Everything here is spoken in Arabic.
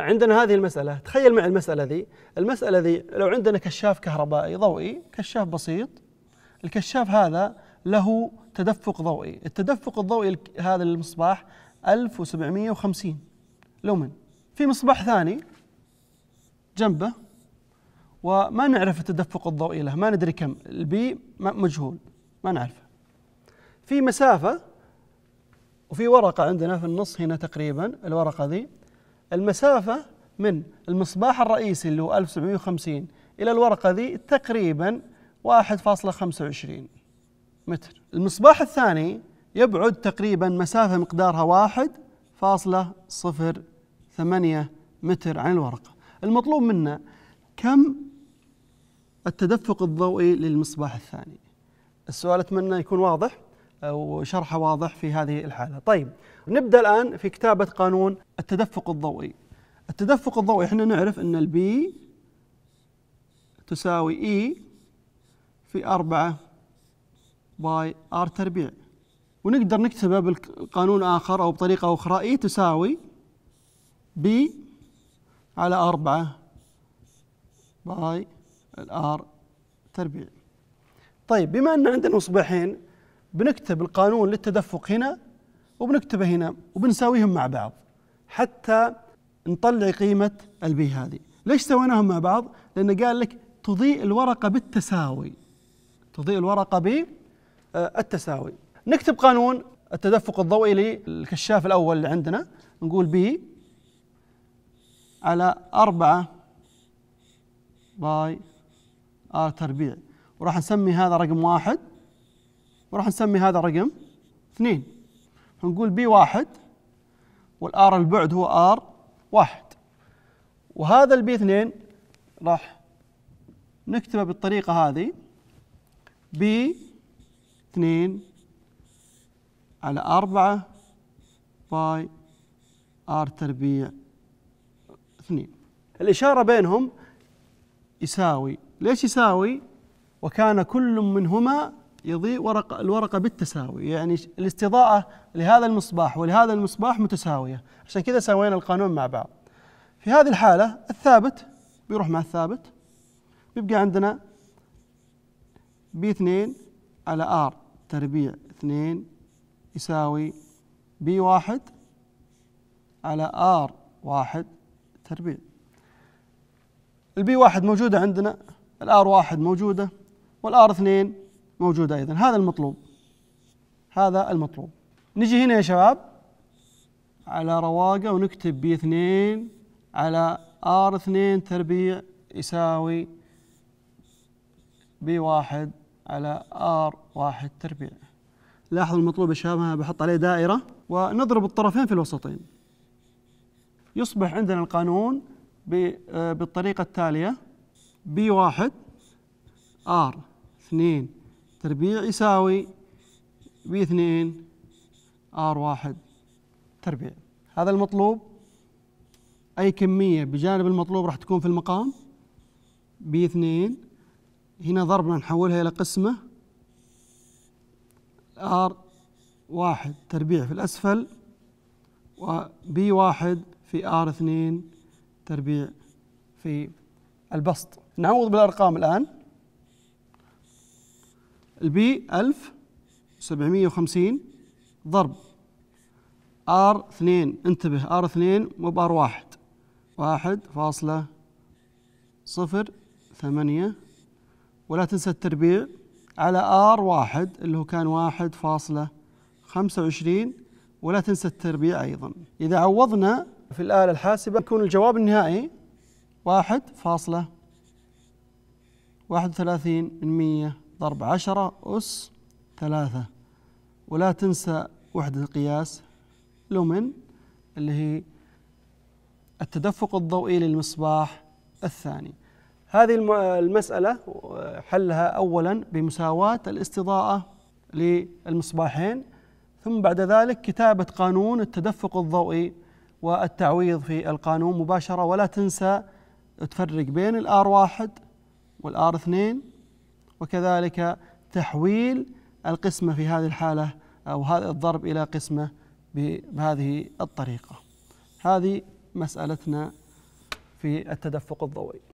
عندنا هذه المسألة تخيل معي المسألة ذي المسألة ذي لو عندنا كشاف كهربائي ضوئي كشاف بسيط الكشاف هذا له تدفق ضوئي التدفق الضوئي هذا للمصباح 1750 لومن في مصباح ثاني جنبه وما نعرف التدفق الضوئي له ما ندري كم البي مجهول ما نعرفه في مسافة وفي ورقة عندنا في النص هنا تقريبا الورقة ذي المسافة من المصباح الرئيسي اللي هو 1750 إلى الورقة ذي تقريبا 1.25 متر المصباح الثاني يبعد تقريبا مسافة مقدارها 1.08 متر عن الورقة المطلوب منا كم التدفق الضوئي للمصباح الثاني السؤال أتمنى يكون واضح وشرحه واضح في هذه الحالة طيب نبدأ الآن في كتابة قانون التدفق الضوئي التدفق الضوئي احنا نعرف أن البي تساوي إي e في أربعة باي آر تربيع ونقدر نكتبه بالقانون آخر أو بطريقة أخرى إي e تساوي بي على أربعة باي الآر تربيع طيب بما أن عندنا مصباحين بنكتب القانون للتدفق هنا وبنكتبه هنا وبنساويهم مع بعض حتى نطلع قيمة البي هذه ليش سويناهم مع بعض؟ لأنه قال لك تضيء الورقة بالتساوي تضيء الورقة بالتساوي آه، نكتب قانون التدفق الضوئي للكشاف الأول اللي عندنا نقول بي على أربعة باي آر تربيع وراح نسمي هذا رقم واحد وراح نسمي هذا رقم اثنين فنقول بي واحد والآر البعد هو آر واحد وهذا البي اثنين راح نكتبه بالطريقة هذه بي اثنين على أربعة باي آر تربيع اثنين الإشارة بينهم يساوي ليش يساوي وكان كل منهما يضيء ورق الورقة بالتساوي يعني الاستضاءة لهذا المصباح ولهذا المصباح متساوية عشان كذا سوينا القانون مع بعض في هذه الحالة الثابت بيروح مع الثابت بيبقى عندنا بي 2 على ار تربيع 2 يساوي بي 1 على ار 1 تربيع البي 1 موجودة عندنا الار 1 موجودة والار 2 موجودة أيضا هذا المطلوب هذا المطلوب نجي هنا يا شباب على رواقة ونكتب بي 2 على آر 2 تربيع يساوي بي 1 على آر 1 تربيع لاحظ المطلوب يا شباب أنا بحط عليه دائرة ونضرب الطرفين في الوسطين يصبح عندنا القانون آه، بالطريقة التالية بي 1 آر 2 تربيع يساوي بي 2 ار 1 تربيع هذا المطلوب اي كميه بجانب المطلوب راح تكون في المقام بي 2 هنا ضربنا نحولها الى قسمه ار 1 تربيع في الاسفل وبي 1 في ار 2 تربيع في البسط نعوض بالارقام الان البي 1750 ضرب ار 2 انتبه ار 2 مو بار 1 واحد فاصلة صفر ولا تنسى التربيع على ار 1 اللي هو كان 1.25 ولا تنسى التربيع أيضا إذا عوضنا في الآلة الحاسبة يكون الجواب النهائي واحد فاصلة واحد من 100 ضرب عشرة أس ثلاثة ولا تنسى وحدة القياس لومن اللي هي التدفق الضوئي للمصباح الثاني هذه المسألة حلها أولا بمساواة الاستضاءة للمصباحين ثم بعد ذلك كتابة قانون التدفق الضوئي والتعويض في القانون مباشرة ولا تنسى تفرق بين الآر واحد والآر اثنين وكذلك تحويل القسمة في هذه الحالة أو هذا الضرب إلى قسمة بهذه الطريقة هذه مسألتنا في التدفق الضوئي